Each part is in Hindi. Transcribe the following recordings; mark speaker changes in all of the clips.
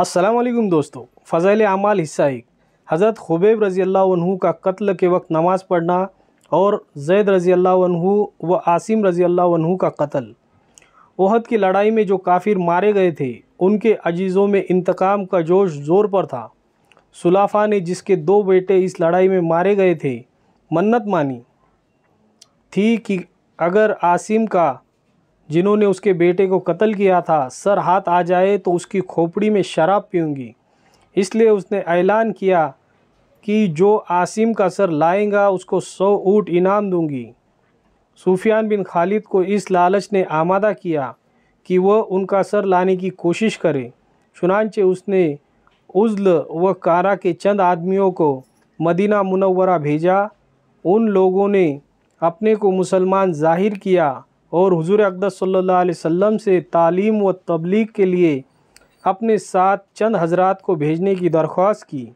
Speaker 1: असलम दोस्तों फ़ज़ल अमाल हिस्सा एक हज़रत खुबैब रज़ी अल्लाह का कत्ल के वक्त नमाज़ पढ़ना और जैद रज़ी अल्लाह व आसिम रज़ी अल्लाह का कत्ल वहद की लड़ाई में जो काफिर मारे गए थे उनके अजीज़ों में इंतकाम का जोश ज़ोर पर था सुलाफा ने जिसके दो बेटे इस लड़ाई में मारे गए थे मन्नत मानी थी कि अगर आसिम का जिन्होंने उसके बेटे को कत्ल किया था सर हाथ आ जाए तो उसकी खोपड़ी में शराब पीऊँगी इसलिए उसने ऐलान किया कि जो आसिम का सर लाएगा उसको सौ ऊँट इनाम दूंगी सूफियान बिन खालिद को इस लालच ने आमादा किया कि वह उनका सर लाने की कोशिश करे चुनानचे उसने उजल व कारा के चंद आदमियों को मदीना मुनवरा भेजा उन लोगों ने अपने को मुसलमान जाहिर किया और हुजूर अकदर सल्लल्लाहु अलैहि वसल्लम से तालीम व तबलीग के लिए अपने साथ चंद हजरत को भेजने की दरख्वास्त की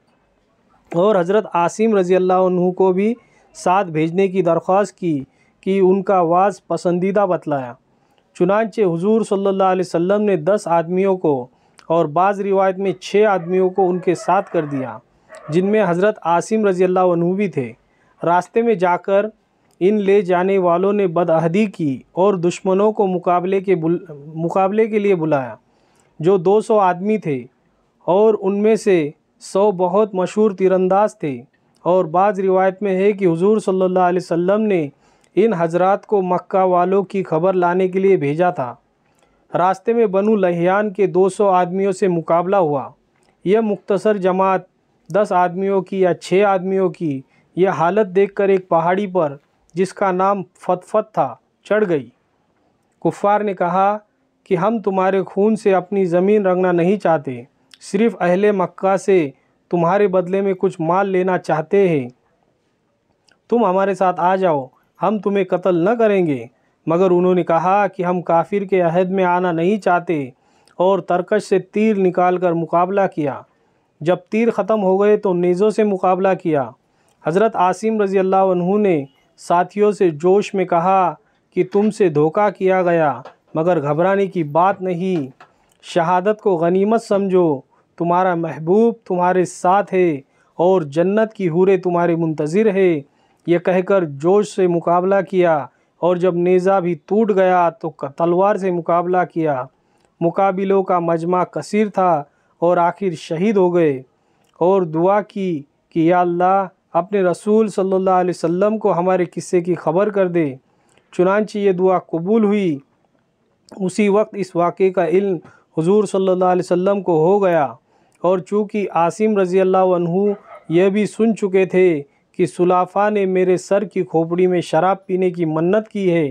Speaker 1: और हज़रत आसिम रज़ी अल्लाह को भी साथ भेजने की दरख्वास्त की कि उनका वाज पसंदीदा बतलाया चुनानचे हुजूर सल्लल्लाहु अलैहि वसल्लम ने दस आदमियों को और बाज़ रिवायत में छः आदमियों को उनके साथ कर दिया जिनमें हज़रत आसिम रज़ी अल्लाह भी थे रास्ते में जाकर इन ले जाने वालों ने बदअहदी की और दुश्मनों को मुकाबले के बुल मुकाबले के लिए बुलाया जो 200 आदमी थे और उनमें से 100 बहुत मशहूर तीरंदाज थे और बाद रिवायत में है कि हुजूर सल्लल्लाहु अलैहि वसल्लम ने इन हजरत को मक्का वालों की खबर लाने के लिए भेजा था रास्ते में बनु लहियान के 200 आदमियों से मुकाबला हुआ यह मुख्तसर जमात दस आदमियों की या छः आदमियों की यह हालत देखकर एक पहाड़ी पर जिसका नाम फतफत था चढ़ गई कुफ़ार ने कहा कि हम तुम्हारे खून से अपनी ज़मीन रंगना नहीं चाहते सिर्फ़ अहले मक्का से तुम्हारे बदले में कुछ माल लेना चाहते हैं तुम हमारे साथ आ जाओ हम तुम्हें कत्ल न करेंगे मगर उन्होंने कहा कि हम काफिर के अहद में आना नहीं चाहते और तरकश से तीर निकाल कर मुकाबला किया जब तीर ख़त्म हो गए तो नेज़ों से मुकाबला किया हज़रत आसिम रज़ी अल्लाह ने साथियों से जोश में कहा कि तुमसे धोखा किया गया मगर घबराने की बात नहीं शहादत को गनीमत समझो तुम्हारा महबूब तुम्हारे साथ है और जन्नत की हूरे तुम्हारे मुंतजिर है यह कहकर जोश से मुकाबला किया और जब नेज़ा भी टूट गया तो तलवार से मुकाबला किया मुकाबिलों का मजमा कसीर था और आखिर शहीद हो गए और दुआ की कि या अल्लाह अपने रसूल सल्लल्लाहु अलैहि वसल्लम को हमारे किस्से की खबर कर दे चुनानची ये दुआ कबूल हुई उसी वक्त इस वाक़े का इल्म हुजूर सल्लल्लाहु अलैहि वसल्लम को हो गया और चूँकि आसिम रज़ी अल्लाह यह भी सुन चुके थे कि सुलाफा ने मेरे सर की खोपड़ी में शराब पीने की मन्नत की है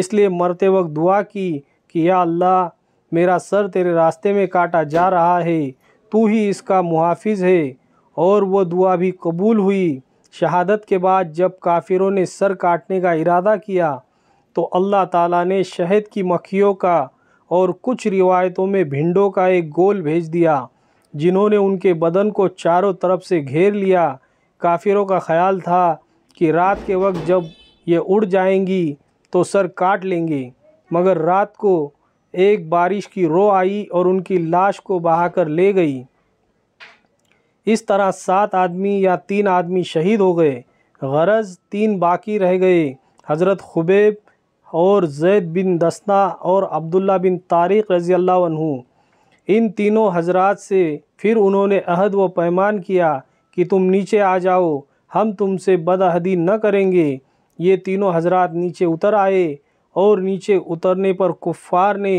Speaker 1: इसलिए मरते वक्त दुआ की कि या अल्लाह मेरा सर तेरे रास्ते में काटा जा रहा है तू ही इसका मुहाफिज है और वो दुआ भी कबूल हुई शहादत के बाद जब काफिरों ने सर काटने का इरादा किया तो अल्लाह ताला ने शहद की मक्खियों का और कुछ रिवायतों में भिंडों का एक गोल भेज दिया जिन्होंने उनके बदन को चारों तरफ से घेर लिया काफिरों का ख्याल था कि रात के वक्त जब ये उड़ जाएंगी तो सर काट लेंगे मगर रात को एक बारिश की रो आई और उनकी लाश को बहाकर ले गई इस तरह सात आदमी या तीन आदमी शहीद हो गए गरज तीन बाकी रह गए हज़रत खुबैब और जैद बिन दस्ना और अब्दुल्ला बिन तारिक रज़ी अल्लाह इन तीनों हजरात से फिर उन्होंने अहद व पैमान किया कि तुम नीचे आ जाओ हम तुमसे बदहदी न करेंगे ये तीनों हजरात नीचे उतर आए और नीचे उतरने पर कुफ़ार ने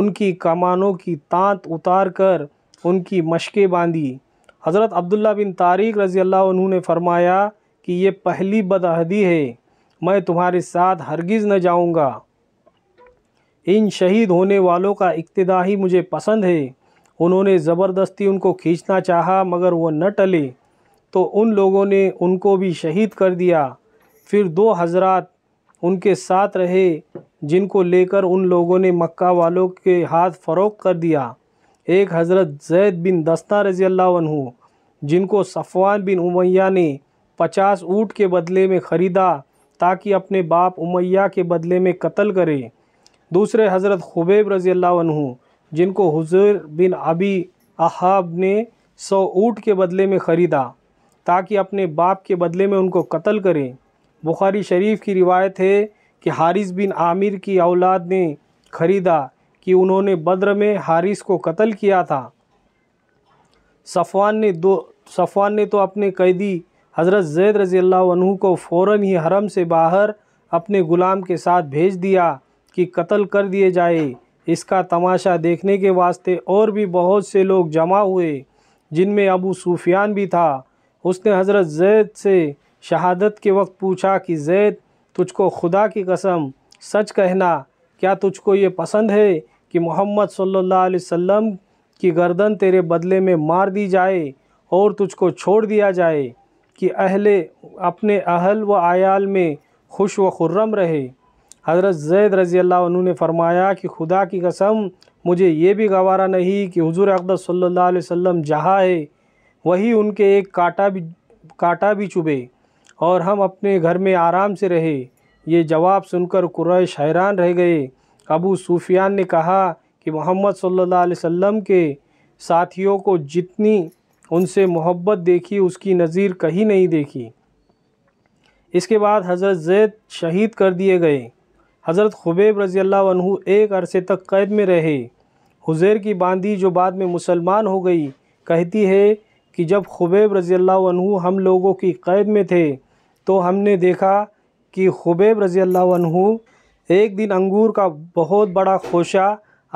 Speaker 1: उनकी कमानों की तांत उतार कर उनकी मशकें बांधी हज़रत अब्दुल्ला बिन तारिक रज़ी अल्लाह उन्होंने फरमाया कि ये पहली बदहदी है मैं तुम्हारे साथ हरगिज़ न जाऊँगा इन शहीद होने वालों का इक्तदा ही मुझे पसंद है उन्होंने ज़बरदस्ती उनको खींचना चाहा मगर वो न टले तो उन लोगों ने उनको भी शहीद कर दिया फिर दो हजरात उनके साथ रहे जिनको लेकर उन लोगों ने मक्का वालों के हाथ फरोख कर दिया एक हज़रत जैद बिन दस्ता रजी अल्लाह जिनको सफ़वान बिन उमैया ने पचास ऊँट के बदले में ख़रीदा ताकि अपने बाप उमैया के बदले में कत्ल करे दूसरे हज़रत खुबैब रजी अल्लाह जिनको हुजूर बिन अबी अहाब ने सौ ऊँट के बदले में ख़रीदा ताकि अपने बाप के बदले में उनको कत्ल करें बुखारी शरीफ की रिवायत है कि हारिस बिन आमिर की औलाद ने ख़रीदा कि उन्होंने बद्र में हारिस को कत्ल किया था सफ़वान ने दो सफ़वान ने तो अपने कैदी हज़रत जैद रज़ी अल्लाह को फ़ौर ही हरम से बाहर अपने ग़ुलाम के साथ भेज दिया कि कत्ल कर दिए जाए इसका तमाशा देखने के वास्ते और भी बहुत से लोग जमा हुए जिनमें अबू सूफियान भी था उसने हज़रत जैद से शहादत के वक्त पूछा कि जैद तुझको खुदा की कसम सच कहना क्या तुझको ये पसंद है कि मोहम्मद सल्लल्लाहु अलैहि वसल्लम की गर्दन तेरे बदले में मार दी जाए और तुझको छोड़ दिया जाए कि अहले अपने अहल व आयाल में खुश व खुर्रम रहे हज़रत जैद रज़ी अल्लाह ने फरमाया कि खुदा की कसम मुझे ये भी गवारा नहीं कि हुजूर अकदर सल्लल्लाहु अलैहि वसल्लम जहाँ है वही उनके एक कांटा भी कांटा भी चुभे और हम अपने घर में आराम से रहे ये जवाब सुनकर कुरैश हैरान रह गए अबू सूफियान ने कहा कि मोहम्मद सल्लल्लाहु अलैहि वसल्लम के साथियों को जितनी उनसे मोहब्बत देखी उसकी नज़ीर कहीं नहीं देखी इसके बाद हज़रत जैद शहीद कर दिए गए हज़रत खुबैब रज़ी अल्लाह एक अरसे तक कैद में रहे हुजैर की बांदी जो बाद में मुसलमान हो गई कहती है कि जब खुबैब रज़ी अल्लाह हम लोगों की कैद में थे तो हमने देखा कि खुबैब रज़ी अल्लाह एक दिन अंगूर का बहुत बड़ा खोशा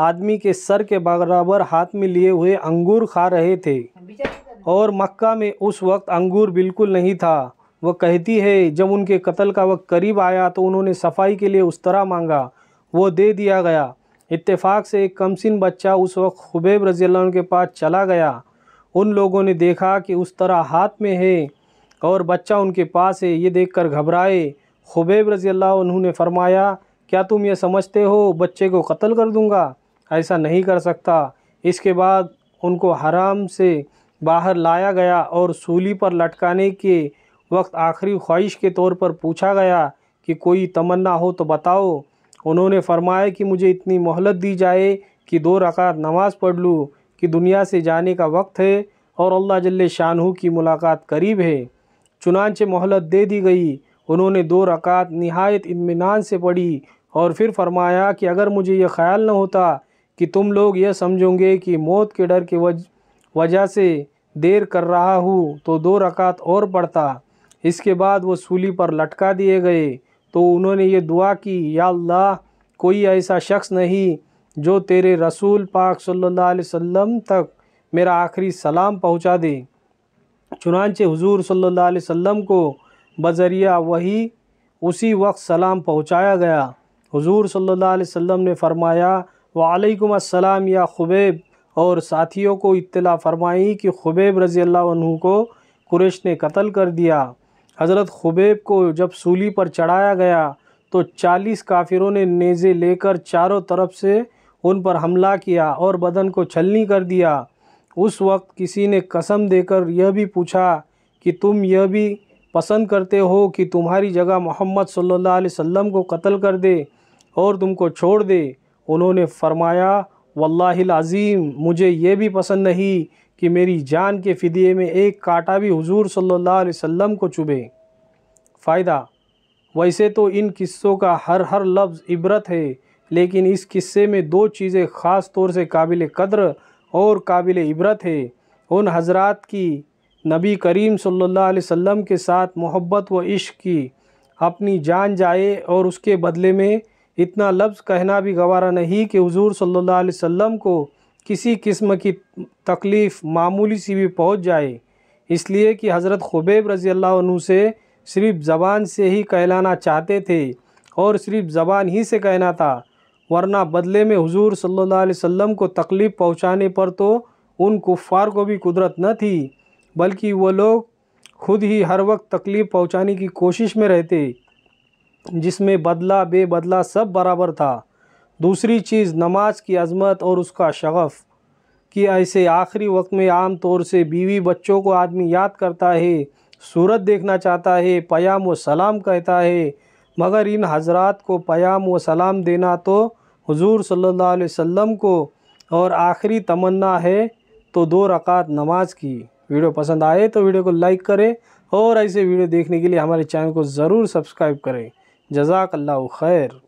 Speaker 1: आदमी के सर के बराबर हाथ में लिए हुए अंगूर खा रहे थे और मक्का में उस वक्त अंगूर बिल्कुल नहीं था वह कहती है जब उनके कत्ल का वक्त करीब आया तो उन्होंने सफाई के लिए उस तरह मांगा वो दे दिया गया इत्तेफाक से एक कमसिन बच्चा उस वक्त खुबैब रज़ी के पास चला गया उन लोगों ने देखा कि उस तरह हाथ में है और बच्चा उनके पास है ये देखकर घबराए खुबैब रज़ी अल्लाह उन्होंने फरमाया क्या तुम ये समझते हो बच्चे को कत्ल कर दूँगा ऐसा नहीं कर सकता इसके बाद उनको हराम से बाहर लाया गया और सूली पर लटकाने के वक्त आखिरी ख्वाहिश के तौर पर पूछा गया कि कोई तमन्ना हो तो बताओ उन्होंने फरमाया कि मुझे इतनी मोहलत दी जाए कि दो रकात नमाज़ पढ़ लूँ कि दुनिया से जाने का वक्त है और अल्लाह जल्ले शाहू की मुलाकात करीब है चुनानचे मोहलत दे दी गई उन्होंने दो रकात नहायत इतमान से पढ़ी और फिर फरमाया कि अगर मुझे यह ख्याल न होता कि तुम लोग यह समझोगे कि मौत के डर के वज वजह से देर कर रहा हूँ तो दो रकात और पढ़ता इसके बाद वो सूली पर लटका दिए गए तो उन्होंने ये दुआ की या अल्लाह कोई ऐसा शख्स नहीं जो तेरे रसूल पाक सल्लल्लाहु अलैहि वसल्लम तक मेरा आखिरी सलाम पहुँचा दे चुनानचे हुजूर सल्लल्लाहु अलैहि वसल्लम को बज़रिया वही उसी वक्त सलाम पहुँचाया गया हुजूर सल्लल्लाहु अलैहि वसल्लम ने फ़रमाया वालेकुम अस्सलाम या खुबैब और साथियों को इत्तला फ़रमाई कि खुबैब रज़ी अल्लाह को कुरैश ने कत्ल कर दिया हज़रत खुबैब को जब सूली पर चढ़ाया गया तो चालीस काफिरों ने नेज़े लेकर चारों तरफ से उन पर हमला किया और बदन को छलनी कर दिया उस वक्त किसी ने कसम देकर यह भी पूछा कि तुम यह भी पसंद करते हो कि तुम्हारी जगह मोहम्मद सल्लल्लाहु अलैहि वसल्लम को कत्ल कर दे और तुमको छोड़ दे उन्होंने फरमाया वल्लाज़ीम मुझे ये भी पसंद नहीं कि मेरी जान के फ़िदिये में एक काटा भी हुजूर सल्लल्लाहु अलैहि वसल्लम को चुभे फ़ायदा वैसे तो इन किस्सों का हर हर लफ्ज़ इबरत है लेकिन इस किस्से में दो चीज़ें ख़ास तौर से काबिल कदर और काबिल इबरत है उन हजरात की नबी करीम सल्लल्लाहु अलैहि वसल्लम के साथ मोहब्बत व इश्क की अपनी जान जाए और उसके बदले में इतना लफ्ज़ कहना भी गवारा नहीं कि हुजूर सल्लल्लाहु अलैहि वसल्लम को किसी किस्म की तकलीफ़ मामूली सी भी पहुंच जाए इसलिए कि हज़रत खुबैब रज़ी अल्लाह से सिर्फ ज़बान से ही कहलाना चाहते थे और सिर्फ ज़बान ही से कहना था वरना बदले में हुजूर सल्लल्लाहु अलैहि वसल्लम को तकलीफ़ पहुंचाने पर तो उन कुफ़ार को भी कुदरत न थी बल्कि वो लोग खुद ही हर वक्त तकलीफ़ पहुंचाने की कोशिश में रहते जिसमें बदला बेबदला सब बराबर था दूसरी चीज़ नमाज की अजमत और उसका शगफ़ कि ऐसे आखिरी वक्त में आम तौर से बीवी बच्चों को आदमी याद करता है सूरत देखना चाहता है पयाम व सलाम कहता है मगर इन हजरात को पयाम व सलाम देना तो हुजूर सल्लल्लाहु अलैहि वसल्लम को और आखिरी तमन्ना है तो दो रकात नमाज की वीडियो पसंद आए तो वीडियो को लाइक करें और ऐसे वीडियो देखने के लिए हमारे चैनल को ज़रूर सब्सक्राइब करें जजाकल्ला खैर